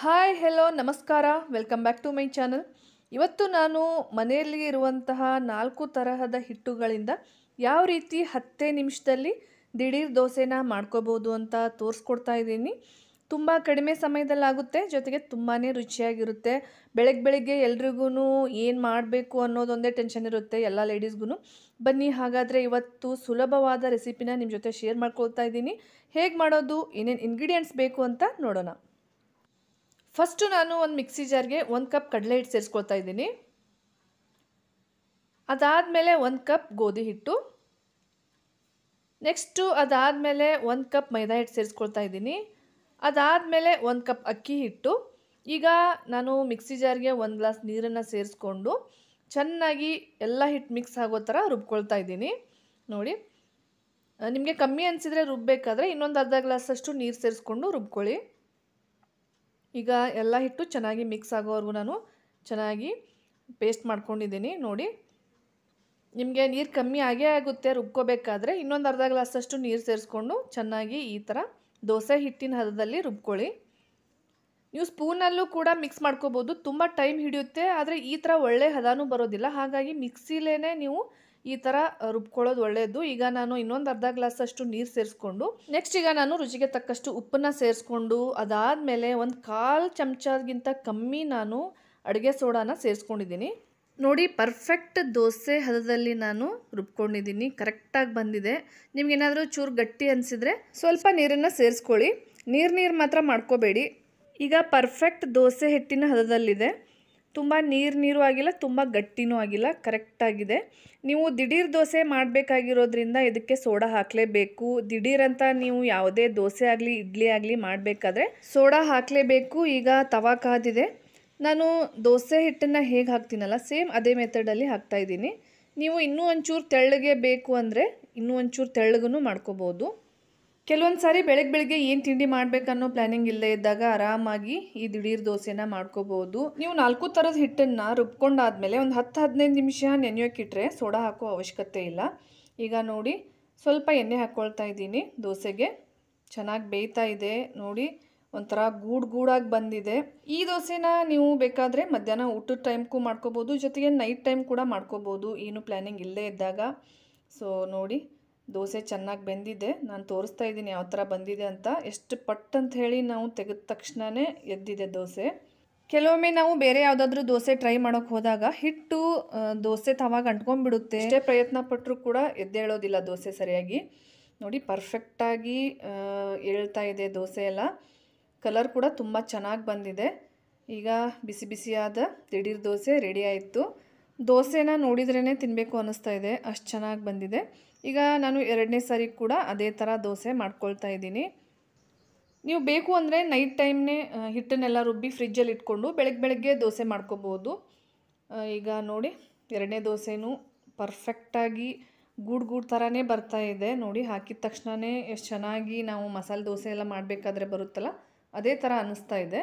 hi hello ನಮಸ್ಕಾರ welcome back to my channel ಇವತ್ತು ನಾನು ಮನೆಯಲ್ಲಿ ಇರುವಂತಹ ನಾಲ್ಕು ತರಹದ ಹಿಟ್ಟುಗಳಿಂದ ಯಾವ ರೀತಿ ಹತ್ತೇ ನಿಮಿಷದಲ್ಲಿ ದಿಢೀರ್ ದೋಸೆನ ಮಾಡ್ಕೋಬೋದು ಅಂತ ತೋರಿಸ್ಕೊಡ್ತಾ ಇದ್ದೀನಿ ತುಂಬ ಕಡಿಮೆ ಸಮಯದಲ್ಲಾಗುತ್ತೆ ಜೊತೆಗೆ ತುಂಬಾ ರುಚಿಯಾಗಿರುತ್ತೆ ಬೆಳಗ್ಗೆ ಬೆಳಗ್ಗೆ ಎಲ್ರಿಗೂ ಏನು ಮಾಡಬೇಕು ಅನ್ನೋದೊಂದೇ ಟೆನ್ಷನ್ ಇರುತ್ತೆ ಎಲ್ಲ ಲೇಡೀಸ್ಗೂ ಬನ್ನಿ ಹಾಗಾದರೆ ಇವತ್ತು ಸುಲಭವಾದ ರೆಸಿಪಿನ ನಿಮ್ಮ ಜೊತೆ ಶೇರ್ ಮಾಡ್ಕೊಳ್ತಾ ಇದ್ದೀನಿ ಹೇಗೆ ಮಾಡೋದು ಏನೇನು ಇಂಗ್ರೀಡಿಯೆಂಟ್ಸ್ ಬೇಕು ಅಂತ ನೋಡೋಣ ಫಸ್ಟು ನಾನು ಒಂದು ಮಿಕ್ಸಿ ಜಾರ್ಗೆ ಒಂದು ಕಪ್ ಕಡಲೆ ಹಿಟ್ಟು ಸೇರಿಸ್ಕೊಳ್ತಾ ಇದ್ದೀನಿ ಅದಾದಮೇಲೆ ಒಂದು ಕಪ್ ಗೋಧಿ ಹಿಟ್ಟು ನೆಕ್ಸ್ಟು ಅದಾದಮೇಲೆ ಒಂದು ಕಪ್ ಮೈದಾ ಹಿಟ್ಟು ಸೇರಿಸ್ಕೊಳ್ತಾ ಇದ್ದೀನಿ ಅದಾದಮೇಲೆ ಒಂದು ಕಪ್ ಅಕ್ಕಿ ಹಿಟ್ಟು ಈಗ ನಾನು ಮಿಕ್ಸಿ ಜಾರ್ಗೆ ಒಂದು ಗ್ಲಾಸ್ ನೀರನ್ನು ಸೇರಿಸ್ಕೊಂಡು ಚೆನ್ನಾಗಿ ಎಲ್ಲ ಹಿಟ್ಟು ಮಿಕ್ಸ್ ಆಗೋ ಥರ ರುಬ್ಕೊಳ್ತಾ ಇದ್ದೀನಿ ನೋಡಿ ನಿಮಗೆ ಕಮ್ಮಿ ಅನಿಸಿದರೆ ರುಬ್ಬೇಕಾದ್ರೆ ಇನ್ನೊಂದು ಅರ್ಧ ಗ್ಲಾಸಷ್ಟು ನೀರು ಸೇರಿಸ್ಕೊಂಡು ರುಬ್ಕೊಳ್ಳಿ ಈಗ ಎಲ್ಲ ಹಿಟ್ಟು ಚೆನ್ನಾಗಿ ಮಿಕ್ಸ್ ಆಗೋವರೆಗೂ ನಾನು ಚೆನ್ನಾಗಿ ಪೇಸ್ಟ್ ಮಾಡ್ಕೊಂಡಿದ್ದೀನಿ ನೋಡಿ ನಿಮಗೆ ನೀರು ಕಮ್ಮಿ ಆಗೇ ಆಗುತ್ತೆ ರುಬ್ಕೋಬೇಕಾದ್ರೆ ಇನ್ನೊಂದು ಅರ್ಧ ಗ್ಲಾಸಷ್ಟು ನೀರು ಸೇರಿಸ್ಕೊಂಡು ಚೆನ್ನಾಗಿ ಈ ಥರ ದೋಸೆ ಹಿಟ್ಟಿನ ಹದದಲ್ಲಿ ರುಬ್ಕೊಳ್ಳಿ ನೀವು ಸ್ಪೂನಲ್ಲೂ ಕೂಡ ಮಿಕ್ಸ್ ಮಾಡ್ಕೋಬೋದು ತುಂಬ ಟೈಮ್ ಹಿಡಿಯುತ್ತೆ ಆದರೆ ಈ ಥರ ಒಳ್ಳೆ ಹದನೂ ಬರೋದಿಲ್ಲ ಹಾಗಾಗಿ ಮಿಕ್ಸಿಲೇ ನೀವು ಈ ಥರ ರುಬ್ಕೊಳ್ಳೋದು ಒಳ್ಳೆಯದು ಈಗ ನಾನು ಇನ್ನೊಂದು ಅರ್ಧ ಗ್ಲಾಸಷ್ಟು ನೀರು ಸೇರಿಸ್ಕೊಂಡು ನೆಕ್ಸ್ಟ್ ಈಗ ನಾನು ರುಚಿಗೆ ತಕ್ಕಷ್ಟು ಉಪ್ಪನ್ನ ಸೇರಿಸ್ಕೊಂಡು ಅದಾದಮೇಲೆ ಒಂದು ಕಾಲು ಚಮಚಗಿಂತ ಕಮ್ಮಿ ನಾನು ಅಡುಗೆ ಸೋಡಾನ ಸೇರಿಸ್ಕೊಂಡಿದ್ದೀನಿ ನೋಡಿ ಪರ್ಫೆಕ್ಟ್ ದೋಸೆ ಹದದಲ್ಲಿ ನಾನು ರುಬ್ಕೊಂಡಿದ್ದೀನಿ ಕರೆಕ್ಟಾಗಿ ಬಂದಿದೆ ನಿಮ್ಗೇನಾದರೂ ಚೂರು ಗಟ್ಟಿ ಅನಿಸಿದರೆ ಸ್ವಲ್ಪ ನೀರನ್ನು ಸೇರಿಸ್ಕೊಳ್ಳಿ ನೀರು ನೀರು ಮಾತ್ರ ಮಾಡ್ಕೋಬೇಡಿ ಈಗ ಪರ್ಫೆಕ್ಟ್ ದೋಸೆ ಹಿಟ್ಟಿನ ಹದದಲ್ಲಿದೆ ತುಂಬ ನೀರು ನೀರು ಆಗಿಲ್ಲ ತುಂಬ ಗಟ್ಟಿನೂ ಆಗಿಲ್ಲ ಕರೆಕ್ಟಾಗಿದೆ ನೀವು ದಿಢೀರ್ ದೋಸೆ ಮಾಡಬೇಕಾಗಿರೋದ್ರಿಂದ ಇದಕ್ಕೆ ಸೋಡಾ ಹಾಕಲೇಬೇಕು ದಿಢೀರಂತ ನೀವು ಯಾವುದೇ ದೋಸೆ ಆಗಲಿ ಇಡ್ಲಿ ಆಗಲಿ ಮಾಡಬೇಕಾದ್ರೆ ಸೋಡಾ ಹಾಕಲೇಬೇಕು ಈಗ ತವಾ ಕಾದಿದೆ ನಾನು ದೋಸೆ ಹಿಟ್ಟನ್ನು ಹೇಗೆ ಹಾಕ್ತೀನಲ್ಲ ಸೇಮ್ ಅದೇ ಮೆಥಡಲ್ಲಿ ಹಾಕ್ತಾಯಿದ್ದೀನಿ ನೀವು ಇನ್ನೂ ಒಂಚೂರು ತೆಳ್ಳಗೆ ಬೇಕು ಅಂದರೆ ಇನ್ನೂ ಒಂಚೂರು ತೆಳ್ಳಗೂ ಮಾಡ್ಕೋಬೋದು ಕೆಲವೊಂದು ಸಾರಿ ಬೆಳಗ್ಗೆ ಬೆಳಗ್ಗೆ ಏನು ತಿಂಡಿ ಮಾಡಬೇಕನ್ನೋ ಪ್ಲ್ಯಾನಿಂಗ್ ಇಲ್ಲದೆ ಇದ್ದಾಗ ಆರಾಮಾಗಿ ಈ ದಿಢೀರ್ ದೋಸೆನ ಮಾಡ್ಕೋಬೋದು ನೀವು ನಾಲ್ಕು ಥರದ ಹಿಟ್ಟನ್ನು ರುಬ್ಕೊಂಡಾದಮೇಲೆ ಒಂದು ಹತ್ತು ಹದಿನೈದು ನಿಮಿಷ ನೆನೆಯೋಕ್ಕಿಟ್ರೆ ಸೋಡಾ ಹಾಕೋ ಅವಶ್ಯಕತೆ ಇಲ್ಲ ಈಗ ನೋಡಿ ಸ್ವಲ್ಪ ಎಣ್ಣೆ ಹಾಕ್ಕೊಳ್ತಾ ಇದ್ದೀನಿ ದೋಸೆಗೆ ಚೆನ್ನಾಗಿ ಬೇಯ್ತಾ ಇದೆ ನೋಡಿ ಒಂಥರ ಗೂಡು ಗೂಡಾಗಿ ಬಂದಿದೆ ಈ ದೋಸೆನ ನೀವು ಬೇಕಾದರೆ ಮಧ್ಯಾಹ್ನ ಊಟದ ಟೈಮ್ಗೂ ಮಾಡ್ಕೋಬೋದು ಜೊತೆಗೆ ನೈಟ್ ಟೈಮ್ ಕೂಡ ಮಾಡ್ಕೋಬೋದು ಏನು ಪ್ಲ್ಯಾನಿಂಗ್ ಇಲ್ಲದೇ ಇದ್ದಾಗ ಸೊ ನೋಡಿ ದೋಸೆ ಚೆನ್ನಾಗಿ ಬೆಂದಿದೆ ನಾನು ತೋರಿಸ್ತಾ ಇದ್ದೀನಿ ಯಾವ ಥರ ಬಂದಿದೆ ಅಂತ ಎಷ್ಟು ಪಟ್ ಅಂತ ಹೇಳಿ ನಾವು ತೆಗೆದ ತಕ್ಷಣವೇ ಎದ್ದಿದೆ ದೋಸೆ ಕೆಲವೊಮ್ಮೆ ನಾವು ಬೇರೆ ಯಾವುದಾದ್ರೂ ದೋಸೆ ಟ್ರೈ ಮಾಡೋಕ್ಕೆ ಹೋದಾಗ ಹಿಟ್ಟು ದೋಸೆ ತವಾಗ ಅಂಟ್ಕೊಂಡ್ಬಿಡುತ್ತೆ ಎಷ್ಟೇ ಪ್ರಯತ್ನ ಪಟ್ಟರೂ ಕೂಡ ಎದ್ದೇಳೋದಿಲ್ಲ ದೋಸೆ ಸರಿಯಾಗಿ ನೋಡಿ ಪರ್ಫೆಕ್ಟಾಗಿ ಏಳ್ತಾ ಇದೆ ದೋಸೆ ಎಲ್ಲ ಕಲರ್ ಕೂಡ ತುಂಬ ಚೆನ್ನಾಗಿ ಬಂದಿದೆ ಈಗ ಬಿಸಿ ಬಿಸಿಯಾದ ದಿಢೀರ್ ದೋಸೆ ರೆಡಿ ಆಯಿತು ದೋಸೆನ ನೋಡಿದ್ರೇ ತಿನ್ನಬೇಕು ಅನ್ನಿಸ್ತಾ ಇದೆ ಅಷ್ಟು ಚೆನ್ನಾಗಿ ಬಂದಿದೆ ಈಗ ನಾನು ಎರಡನೇ ಸಾರಿ ಕೂಡ ಅದೇ ಥರ ದೋಸೆ ಮಾಡ್ಕೊಳ್ತಾ ಇದ್ದೀನಿ ನೀವು ಬೇಕು ಅಂದರೆ ನೈಟ್ ಟೈಮ್ನೇ ಹಿಟ್ಟನ್ನೆಲ್ಲ ರುಬ್ಬಿ ಫ್ರಿಜ್ಜಲ್ಲಿ ಇಟ್ಕೊಂಡು ಬೆಳಗ್ಗೆ ಬೆಳಗ್ಗೆ ದೋಸೆ ಮಾಡ್ಕೋಬೋದು ಈಗ ನೋಡಿ ಎರಡನೇ ದೋಸೆನೂ ಪರ್ಫೆಕ್ಟಾಗಿ ಗೂಡು ಗೂಡು ಥರನೇ ಬರ್ತಾ ಇದೆ ನೋಡಿ ಹಾಕಿದ ತಕ್ಷಣವೇ ಎಷ್ಟು ಚೆನ್ನಾಗಿ ನಾವು ಮಸಾಲೆ ದೋಸೆ ಎಲ್ಲ ಮಾಡಬೇಕಾದ್ರೆ ಬರುತ್ತಲ್ಲ ಅದೇ ಥರ ಅನ್ನಿಸ್ತಾ ಇದೆ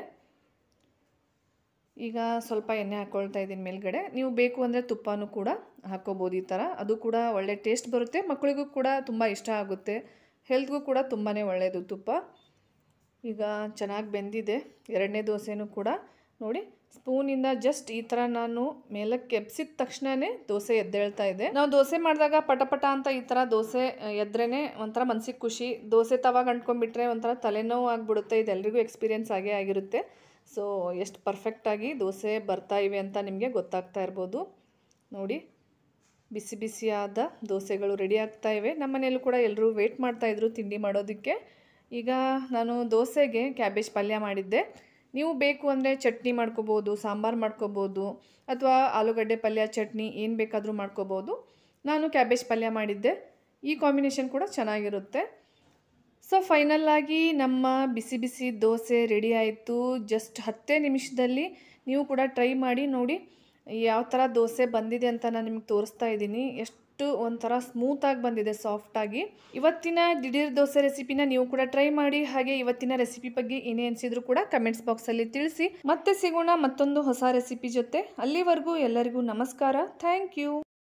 ಈಗ ಸ್ವಲ್ಪ ಎಣ್ಣೆ ಹಾಕ್ಕೊಳ್ತಾ ಇದ್ದೀನಿ ಮೇಲ್ಗಡೆ ನೀವು ಬೇಕು ಅಂದರೆ ತುಪ್ಪನೂ ಕೂಡ ಹಾಕ್ಕೋಬೋದು ಈ ಥರ ಅದು ಕೂಡ ಒಳ್ಳೆ ಟೇಸ್ಟ್ ಬರುತ್ತೆ ಮಕ್ಕಳಿಗೂ ಕೂಡ ತುಂಬ ಇಷ್ಟ ಆಗುತ್ತೆ ಹೆಲ್ತ್ಗೂ ಕೂಡ ತುಂಬಾ ಒಳ್ಳೆಯದು ತುಪ್ಪ ಈಗ ಚೆನ್ನಾಗಿ ಬೆಂದಿದೆ ಎರಡನೇ ದೋಸೆನೂ ಕೂಡ ನೋಡಿ ಸ್ಪೂನಿಂದ ಜಸ್ಟ್ ಈ ಥರ ನಾನು ಮೇಲಕ್ಕೆ ಎಬ್ಸಿದ ತಕ್ಷಣವೇ ದೋಸೆ ಎದ್ದೇಳ್ತಾ ಇದೆ ನಾವು ದೋಸೆ ಮಾಡಿದಾಗ ಪಟಪಟ ಅಂತ ಈ ಥರ ದೋಸೆ ಎದ್ರೇ ಒಂಥರ ಮನಸ್ಸಿಗೆ ಖುಷಿ ದೋಸೆ ತವಾಗ ಅಂಟ್ಕೊಂಡ್ಬಿಟ್ರೆ ಒಂಥರ ತಲೆನೋವು ಆಗಿಬಿಡುತ್ತೆ ಇದೆಲ್ಲರಿಗೂ ಎಕ್ಸ್ಪೀರಿಯೆನ್ಸ್ ಆಗೇ ಆಗಿರುತ್ತೆ ಸೊ ಎಷ್ಟು ಪರ್ಫೆಕ್ಟಾಗಿ ದೋಸೆ ಬರ್ತಾ ಇವೆ ಅಂತ ನಿಮಗೆ ಗೊತ್ತಾಗ್ತಾ ಇರ್ಬೋದು ನೋಡಿ ಬಿಸಿ ಬಿಸಿಯಾದ ದೋಸೆಗಳು ರೆಡಿ ಆಗ್ತಾ ಇವೆ ಮನೆಯಲ್ಲೂ ಕೂಡ ಎಲ್ಲರೂ ವೆಯ್ಟ್ ಮಾಡ್ತಾಯಿದ್ರು ತಿಂಡಿ ಮಾಡೋದಕ್ಕೆ ಈಗ ನಾನು ದೋಸೆಗೆ ಕ್ಯಾಬೇಜ್ ಪಲ್ಯ ಮಾಡಿದ್ದೆ ನೀವು ಬೇಕು ಅಂದರೆ ಚಟ್ನಿ ಮಾಡ್ಕೋಬೋದು ಸಾಂಬಾರು ಮಾಡ್ಕೋಬೋದು ಅಥವಾ ಆಲೂಗಡ್ಡೆ ಪಲ್ಯ ಚಟ್ನಿ ಏನು ಬೇಕಾದರೂ ಮಾಡ್ಕೋಬೋದು ನಾನು ಕ್ಯಾಬೇಜ್ ಪಲ್ಯ ಮಾಡಿದ್ದೆ ಈ ಕಾಂಬಿನೇಷನ್ ಕೂಡ ಚೆನ್ನಾಗಿರುತ್ತೆ ಸೊ ಫೈನಲ್ಲಾಗಿ ನಮ್ಮ ಬಿಸಿ ಬಿಸಿ ದೋಸೆ ರೆಡಿ ಆಯಿತು ಜಸ್ಟ್ ಹತ್ತೇ ನಿಮಿಷದಲ್ಲಿ ನೀವು ಕೂಡ ಟ್ರೈ ಮಾಡಿ ನೋಡಿ ಯಾವ ಥರ ದೋಸೆ ಬಂದಿದೆ ಅಂತ ನಾನು ನಿಮಗೆ ತೋರಿಸ್ತಾ ಇದ್ದೀನಿ ಎಷ್ಟು ಒಂಥರ ಸ್ಮೂತಾಗಿ ಬಂದಿದೆ ಸಾಫ್ಟಾಗಿ ಇವತ್ತಿನ ದಿಢೀರ್ ದೋಸೆ ರೆಸಿಪಿನ ನೀವು ಕೂಡ ಟ್ರೈ ಮಾಡಿ ಹಾಗೆ ಇವತ್ತಿನ ರೆಸಿಪಿ ಬಗ್ಗೆ ಏನೇ ಅನಿಸಿದ್ರು ಕೂಡ ಕಮೆಂಟ್ಸ್ ಬಾಕ್ಸಲ್ಲಿ ತಿಳಿಸಿ ಮತ್ತೆ ಸಿಗೋಣ ಮತ್ತೊಂದು ಹೊಸ ರೆಸಿಪಿ ಜೊತೆ ಅಲ್ಲಿವರೆಗೂ ಎಲ್ಲರಿಗೂ ನಮಸ್ಕಾರ ಥ್ಯಾಂಕ್ ಯು